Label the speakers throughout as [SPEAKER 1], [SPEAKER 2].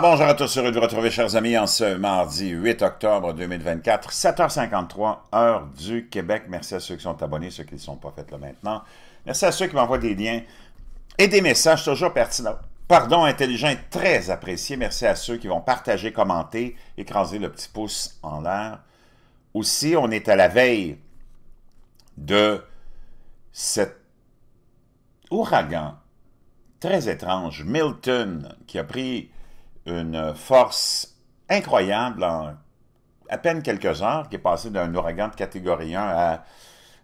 [SPEAKER 1] bonjour à tous, heureux de vous retrouver, chers amis, en ce mardi 8 octobre 2024, 7h53, heure du Québec. Merci à ceux qui sont abonnés, ceux qui ne sont pas faits là maintenant. Merci à ceux qui m'envoient des liens et des messages toujours pertinents. Pardon, intelligent, très apprécié. Merci à ceux qui vont partager, commenter, écraser le petit pouce en l'air. Aussi, on est à la veille de cet ouragan très étrange, Milton, qui a pris une force incroyable en à peine quelques heures, qui est passé d'un ouragan de catégorie 1 à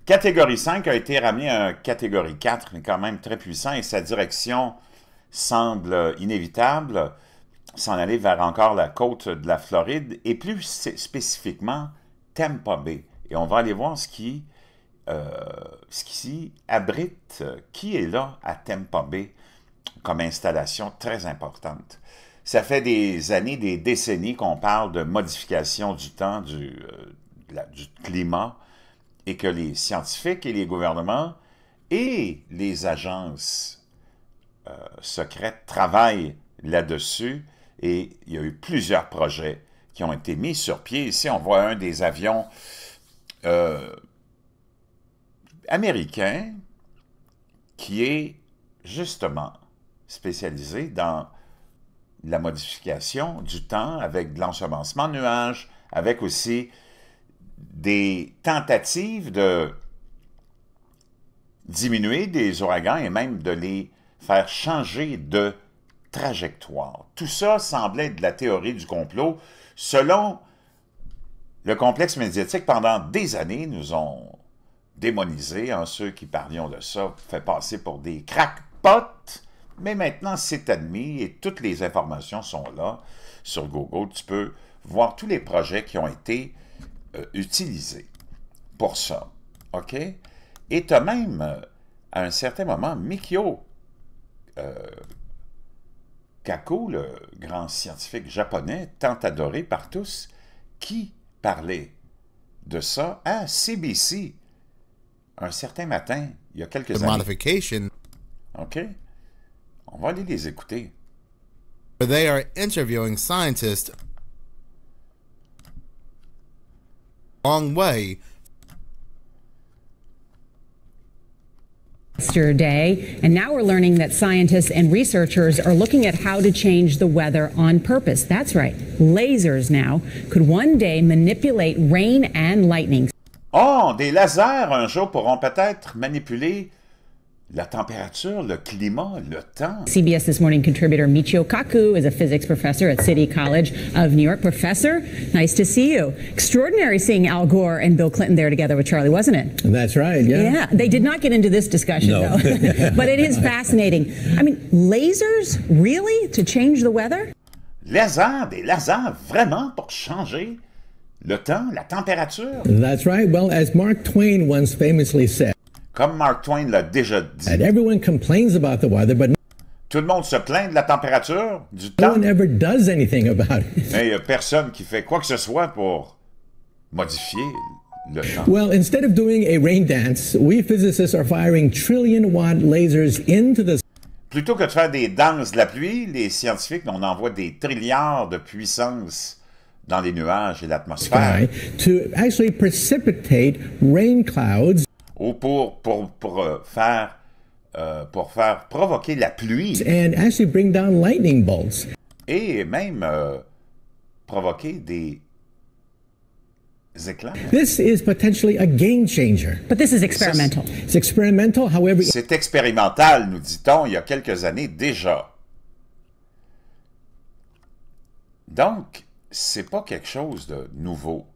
[SPEAKER 1] catégorie 5, a été ramené à catégorie 4, mais quand même très puissant, et sa direction semble inévitable s'en aller vers encore la côte de la Floride, et plus spécifiquement Tampa Bay. Et on va aller voir ce qui, euh, ce qui abrite, qui est là à Tampa Bay comme installation très importante. Ça fait des années, des décennies qu'on parle de modification du temps, du, euh, climat, et que les scientifiques et les gouvernements et les agences euh, secrètes travaillent là-dessus. Et il y a eu plusieurs projets qui ont été mis sur pied. Ici, on voit un des avions euh, américains qui est justement spécialisé dans la modification du temps avec de l'ensemencement de nuages, avec aussi des tentatives de diminuer des ouragans et même de les faire changer de trajectoire. Tout ça semblait de la théorie du complot. Selon le complexe médiatique, pendant des années, nous ont démonisé en hein, ceux qui parlions de ça, fait passer pour des potes. Mais maintenant, c'est admis et toutes les informations sont là. Sur Google, tu peux voir tous les projets qui ont été euh, utilisés pour ça. OK? Et tu as même, à un certain moment, Mikio euh, Kaku, le grand scientifique japonais, tant adoré par tous, qui parlait de ça à CBC un certain matin, il y a quelques années. Modification. OK? On va aller les écouter. But they are interviewing scientists
[SPEAKER 2] long way yesterday, and now we're learning that scientists and researchers are looking at how to change the weather on purpose. That's right, lasers now could one day manipulate rain and lightning.
[SPEAKER 1] Oh, des lasers un jour pourront peut-être manipuler La température, le climat, le temps.
[SPEAKER 2] CBS This Morning contributor Michio Kaku is a physics professor at City College of New York. Professor, nice to see you. Extraordinary seeing Al Gore and Bill Clinton there together with Charlie, wasn't it? That's right, yeah. Yeah,
[SPEAKER 1] they did not get into this discussion, no. though. but it is fascinating. I mean, lasers, really, to change the weather? Lasers, des lasers, vraiment, pour changer le temps, la température?
[SPEAKER 2] That's right. Well, as Mark Twain once famously said,
[SPEAKER 1] Comme Mark Twain l'a déjà dit. And
[SPEAKER 2] everyone complains about the weather, but
[SPEAKER 1] tout le monde se plaint de la température, du no One
[SPEAKER 2] ever does anything about
[SPEAKER 1] it. Mais il n'y a personne qui fait quoi que ce soit pour modifier le temps.
[SPEAKER 2] Well, instead of doing a rain dance, we physicists are firing trillion watt lasers into the
[SPEAKER 1] Plutôt que de faire des danses de la pluie, les scientifiques, on envoie des trilliards de puissance dans les nuages et l'atmosphère.
[SPEAKER 2] To actually precipitate rain clouds
[SPEAKER 1] ou pour, pour, pour euh, faire euh, pour faire provoquer la pluie. And actually
[SPEAKER 2] bring down lightning bolts.
[SPEAKER 1] Et même euh, provoquer des éclats.
[SPEAKER 2] This is potentially a game changer. But this is experimental. It's experimental, however.
[SPEAKER 1] C'est expérimental, nous dit-on, il y a quelques années déjà. Donc, c'est pas quelque chose de nouveau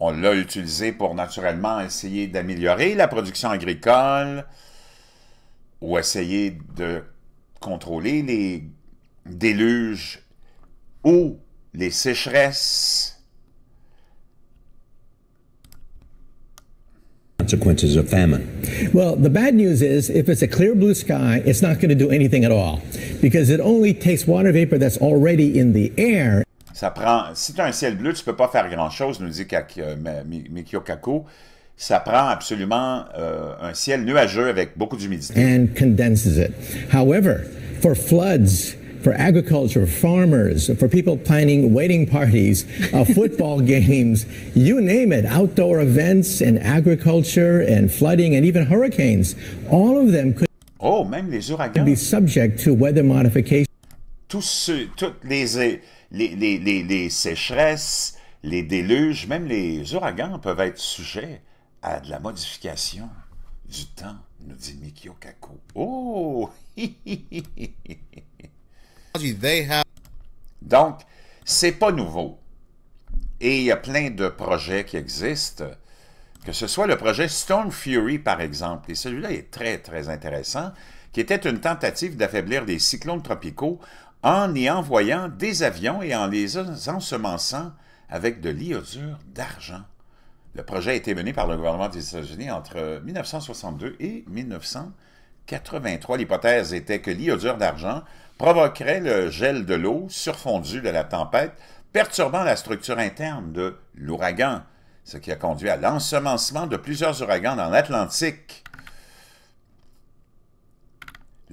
[SPEAKER 1] on l'a utilisé pour naturellement essayer d'améliorer la production agricole ou essayer de contrôler les déluges ou les sécheresses. consequences of famine.
[SPEAKER 2] Well, the bad news is if it's a clear blue sky, it's not going to do anything at all because it only takes water vapor that's already in the air.
[SPEAKER 1] Ça prend, si tu as un ciel bleu, tu ne peux pas faire grand-chose, nous dit euh, Mikio Kako. Ça prend absolument euh, un ciel nuageux avec beaucoup d'humidité.
[SPEAKER 2] And condenses it. However, for floods, for agriculture, farmers, for people planning wedding parties, uh, football games, you name it, outdoor events and agriculture and flooding and even hurricanes, all of them could
[SPEAKER 1] Oh, même les ouragans. be
[SPEAKER 2] subject to weather modification
[SPEAKER 1] toutes les, les, sécheresses, les déluges, même les ouragans peuvent être sujets à de la modification du temps, nous dit Mikio Kako. Oh! Donc, c'est pas nouveau. Et il y a plein de projets qui existent, que ce soit le projet Storm Fury, par exemple, et celui-là est très, très intéressant, qui était une tentative d'affaiblir des cyclones tropicaux en y envoyant des avions et en les ensemençant avec de l'iodure d'argent. Le projet a été mené par le gouvernement des États-Unis entre 1962 et 1983. L'hypothèse était que l'iodure d'argent provoquerait le gel de l'eau surfondue de la tempête, perturbant la structure interne de l'ouragan, ce qui a conduit à l'ensemencement de plusieurs ouragans dans l'Atlantique.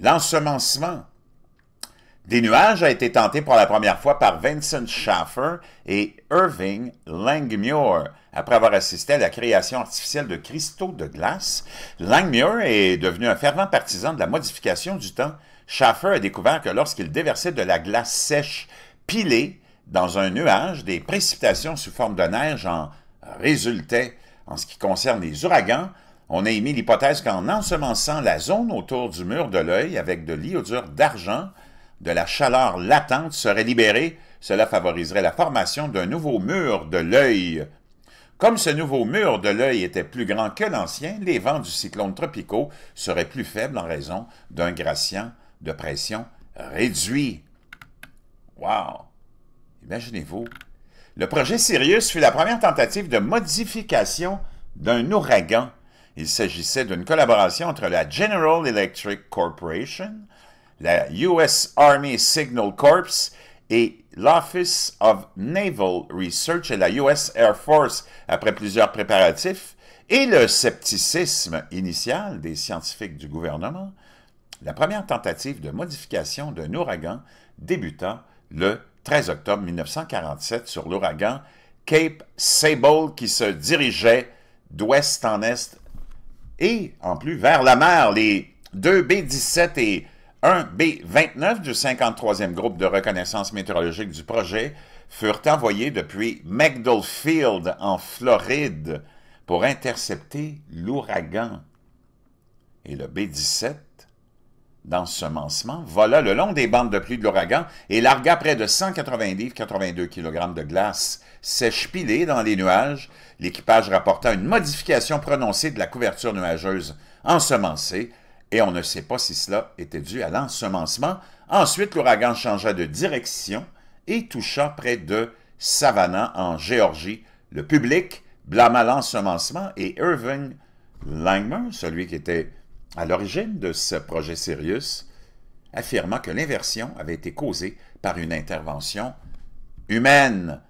[SPEAKER 1] L'ensemencement des nuages a été tenté pour la première fois par Vincent Schaffer et Irving Langmuir. Après avoir assisté à la création artificielle de cristaux de glace, Langmuir est devenu un fervent partisan de la modification du temps. Schaffer a découvert que lorsqu'il déversait de la glace sèche pilée dans un nuage, des précipitations sous forme de neige en résultaient. En ce qui concerne les ouragans, on a émis l'hypothèse qu'en ensemençant la zone autour du mur de l'œil avec de l'iodure d'argent, de la chaleur latente serait libérée, cela favoriserait la formation d'un nouveau mur de l'œil. Comme ce nouveau mur de l'œil était plus grand que l'ancien, les vents du cyclone tropicaux seraient plus faibles en raison d'un gradient de pression réduit. Wow! Imaginez-vous. Le projet Sirius fut la première tentative de modification d'un ouragan. Il s'agissait d'une collaboration entre la General Electric Corporation, la U.S. Army Signal Corps et l'Office of Naval Research et la U.S. Air Force après plusieurs préparatifs et le scepticisme initial des scientifiques du gouvernement, la première tentative de modification d'un ouragan débuta le 13 octobre 1947 sur l'ouragan Cape Sable qui se dirigeait d'ouest en est et en plus vers la mer. Les deux B-17 et un b 29 du 53e groupe de reconnaissance météorologique du projet furent envoyés depuis Magdalfield, en Floride pour intercepter l'ouragan. Et le B17, dans ce semencement, vola le long des bandes de pluie de l'ouragan et larga près de 190 82 kg de glace sèche pilée dans les nuages, l'équipage rapporta une modification prononcée de la couverture nuageuse ensemencée, et on ne sait pas si cela était dû à l'ensemencement. Ensuite, l'ouragan changea de direction et toucha près de Savannah, en Géorgie. Le public blâma l'ensemencement et Irving Langmuir, celui qui était à l'origine de ce projet Sirius, affirma que l'inversion avait été causée par une intervention humaine.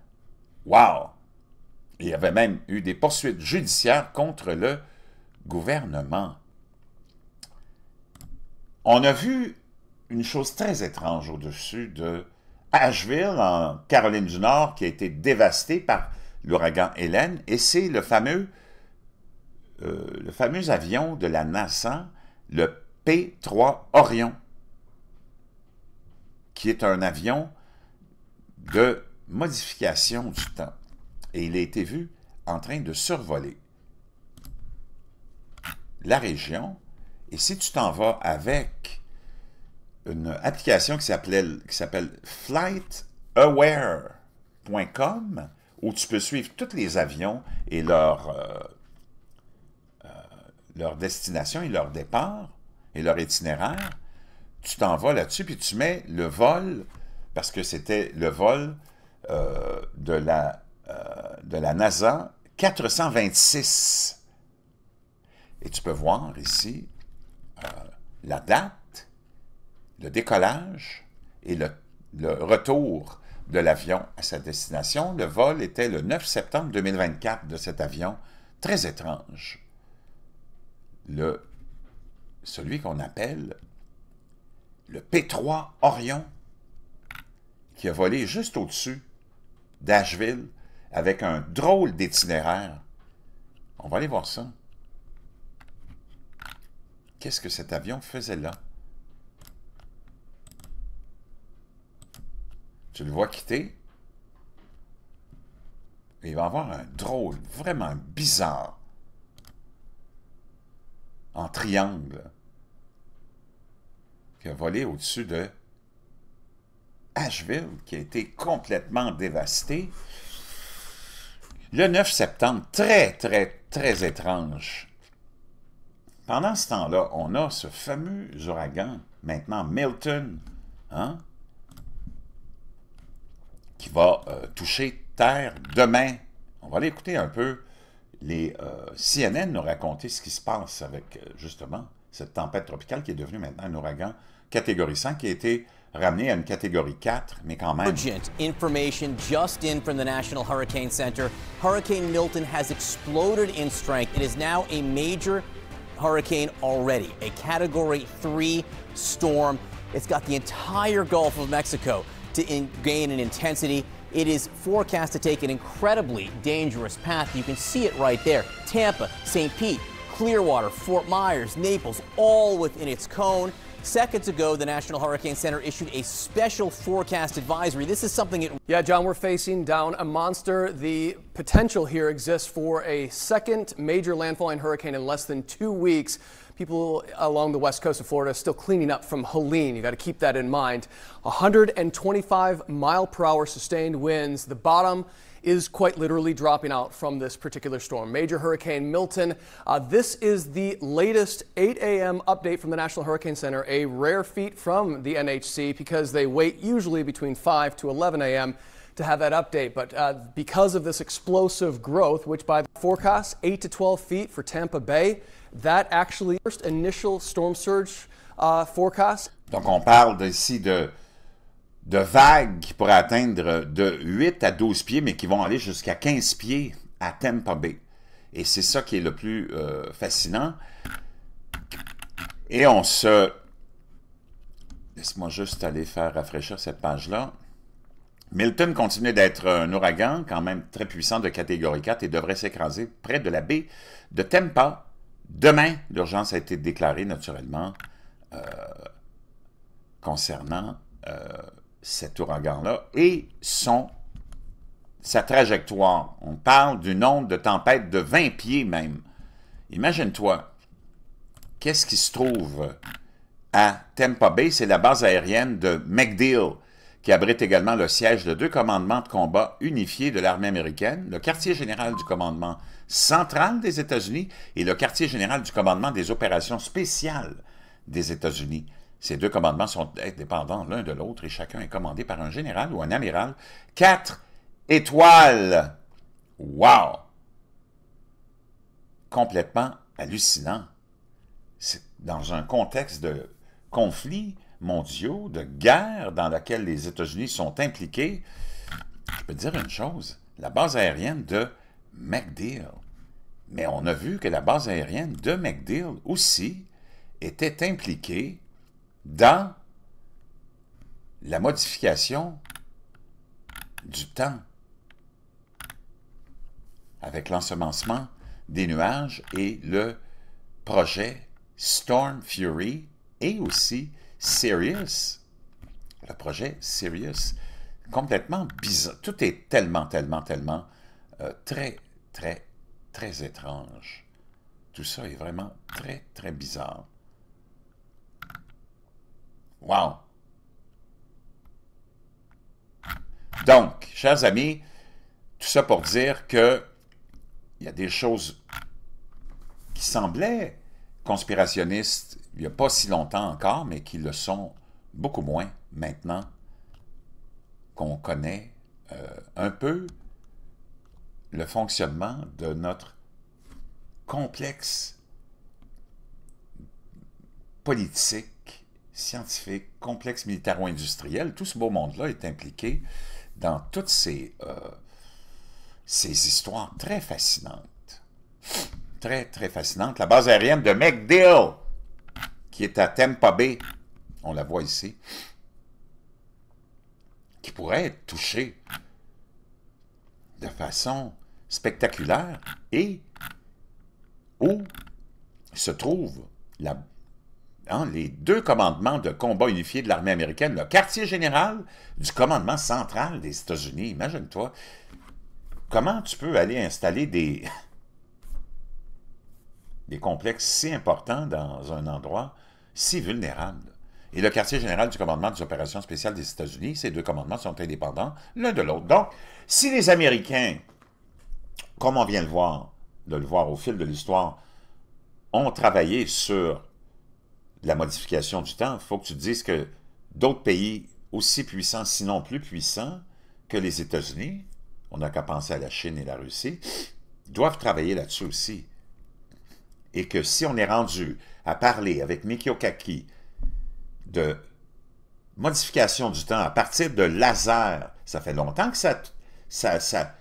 [SPEAKER 1] Wow! Il y avait même eu des poursuites judiciaires contre le gouvernement on a vu une chose très étrange au-dessus de Asheville, en Caroline du Nord, qui a été dévastée par l'ouragan Hélène, et c'est le fameux, euh, le fameux avion de la NASA, le P-3 Orion, qui est un avion de modification du temps. Et il a été vu en train de survoler la région et si tu t'en vas avec une application qui s'appelle flightaware.com, où tu peux suivre tous les avions et euh, euh, leur, destination et leur départ et leur itinéraire, tu t'en vas là-dessus, puis tu mets le vol, parce que c'était le vol euh, de, la, de la NASA 426. Et tu peux voir ici euh, la date, le décollage et le, retour de l'avion à sa destination. Le vol était le 9 septembre 2024 de cet avion. Très étrange. Le, celui qu'on appelle le P3 Orion, qui a volé juste au-dessus d'Ashville avec un drôle d'itinéraire. On va aller voir ça. Qu'est-ce que cet avion faisait là? Tu le vois quitter? Il va avoir un drôle vraiment bizarre. En triangle. Qui a volé au-dessus de Asheville, qui a été complètement dévasté. Le 9 septembre, très, très, très étrange pendant ce temps-là, on a ce fameux ouragan, maintenant Milton, hein, qui va euh, toucher Terre demain. On va aller écouter un peu. Les euh, CNN nous raconter ce qui se passe avec, euh, justement, cette tempête tropicale qui est devenue maintenant un ouragan catégorie 5 qui a été ramené à une catégorie 4, mais quand même. Urgent
[SPEAKER 2] information just in from the National Hurricane Center. Hurricane Milton has exploded in strength. It is now a major hurricane already, a Category 3 storm. It's got the entire Gulf of Mexico to gain in intensity. It is forecast to take an incredibly dangerous path. You can see it right there. Tampa, St. Pete, Clearwater, Fort Myers, Naples, all within its cone. Seconds ago, the National Hurricane Center issued a special forecast advisory. This is something it. Yeah, John, we're facing down a monster. The potential here exists for a second major landfalling hurricane in less than two weeks. People along the west coast of Florida are still cleaning up from Helene. You got to keep that in mind. 125 mile per hour sustained winds. The bottom is quite literally dropping out from this particular storm. Major Hurricane Milton. Uh, this is the latest 8 a.m. update from the National Hurricane Center, a rare feat from the NHC because they wait usually between 5 to 11 a.m. to have that update. But uh, because of this explosive growth, which by the forecast, 8 to 12 feet for Tampa Bay, that actually first initial storm surge uh, forecast.
[SPEAKER 1] Donc on parle ici de de vagues qui pourraient atteindre de 8 à 12 pieds, mais qui vont aller jusqu'à 15 pieds à Tampa Bay. Et c'est ça qui est le plus euh, fascinant. Et on se... Laisse-moi juste aller faire rafraîchir cette page-là. Milton continue d'être un ouragan, quand même très puissant de catégorie 4, et devrait s'écraser près de la baie de Tampa. Demain, l'urgence a été déclarée, naturellement, euh, concernant... Euh, cet ouragan-là, et son, sa trajectoire. On parle d'une onde de tempête de 20 pieds même. Imagine-toi, qu'est-ce qui se trouve à Tampa Bay? C'est la base aérienne de MacDill, qui abrite également le siège de deux commandements de combat unifiés de l'armée américaine, le quartier général du commandement central des États-Unis et le quartier général du commandement des opérations spéciales des États-Unis. Ces deux commandements sont indépendants l'un de l'autre et chacun est commandé par un général ou un amiral. Quatre étoiles! Wow! Complètement hallucinant. dans un contexte de conflits mondiaux, de guerre dans laquelle les États-Unis sont impliqués. Je peux dire une chose, la base aérienne de MacDill. Mais on a vu que la base aérienne de MacDill aussi était impliquée dans la modification du temps avec l'ensemencement des nuages et le projet Storm Fury et aussi Sirius, le projet Sirius, complètement bizarre. Tout est tellement, tellement, tellement euh, très, très, très étrange. Tout ça est vraiment très, très bizarre. Wow! Donc, chers amis, tout ça pour dire que il y a des choses qui semblaient conspirationnistes il n'y a pas si longtemps encore, mais qui le sont beaucoup moins maintenant qu'on connaît euh, un peu le fonctionnement de notre complexe politique scientifique, complexe militaro-industriel, tout ce beau monde-là est impliqué dans toutes ces, euh, ces histoires très fascinantes. Très, très fascinantes. La base aérienne de McDill, qui est à Tampa Bay, on la voit ici, qui pourrait être touchée de façon spectaculaire et où se trouve la Hein, les deux commandements de combat unifié de l'armée américaine, le quartier général du commandement central des États-Unis. Imagine-toi, comment tu peux aller installer des, des complexes si importants dans un endroit si vulnérable? Et le quartier général du commandement des opérations spéciales des États-Unis, ces deux commandements sont indépendants l'un de l'autre. Donc, si les Américains, comme on vient de voir, de le voir au fil de l'histoire, ont travaillé sur la modification du temps, il faut que tu dises que d'autres pays aussi puissants, sinon plus puissants que les États-Unis, on n'a qu'à penser à la Chine et la Russie, doivent travailler là-dessus aussi. Et que si on est rendu à parler avec Mikio Kaki de modification du temps à partir de laser, ça fait longtemps que ça, ça, ça,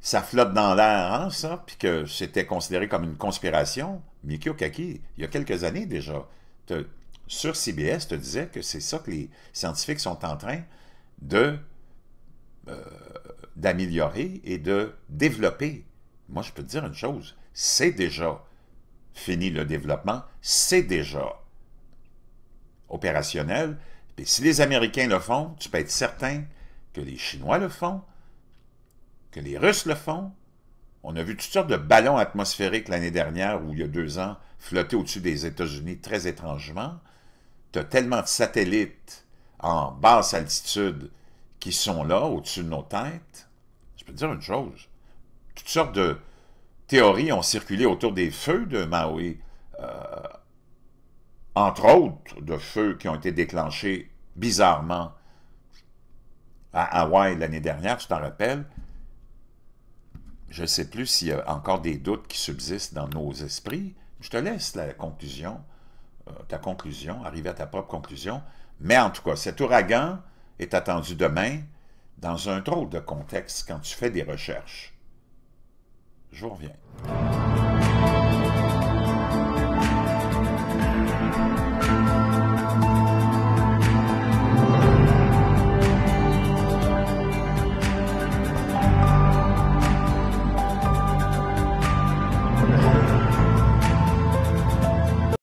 [SPEAKER 1] ça flotte dans l'air, hein, ça, puis que c'était considéré comme une conspiration. Mikio Kaki, il y a quelques années déjà, sur CBS te disait que c'est ça que les scientifiques sont en train de euh, d'améliorer et de développer. Moi, je peux te dire une chose, c'est déjà fini le développement, c'est déjà opérationnel. Et si les Américains le font, tu peux être certain que les Chinois le font, que les Russes le font, on a vu toutes sortes de ballons atmosphériques l'année dernière ou il y a deux ans flotter au-dessus des États-Unis très étrangement. Tu as tellement de satellites en basse altitude qui sont là, au-dessus de nos têtes. Je peux te dire une chose. Toutes sortes de théories ont circulé autour des feux de Maui, euh, entre autres de feux qui ont été déclenchés bizarrement à Hawaï l'année dernière, je t'en rappelle je ne sais plus s'il y a encore des doutes qui subsistent dans nos esprits. Je te laisse la conclusion, euh, ta conclusion, arriver à ta propre conclusion. Mais en tout cas, cet ouragan est attendu demain dans un trop de contexte quand tu fais des recherches. Je vous reviens.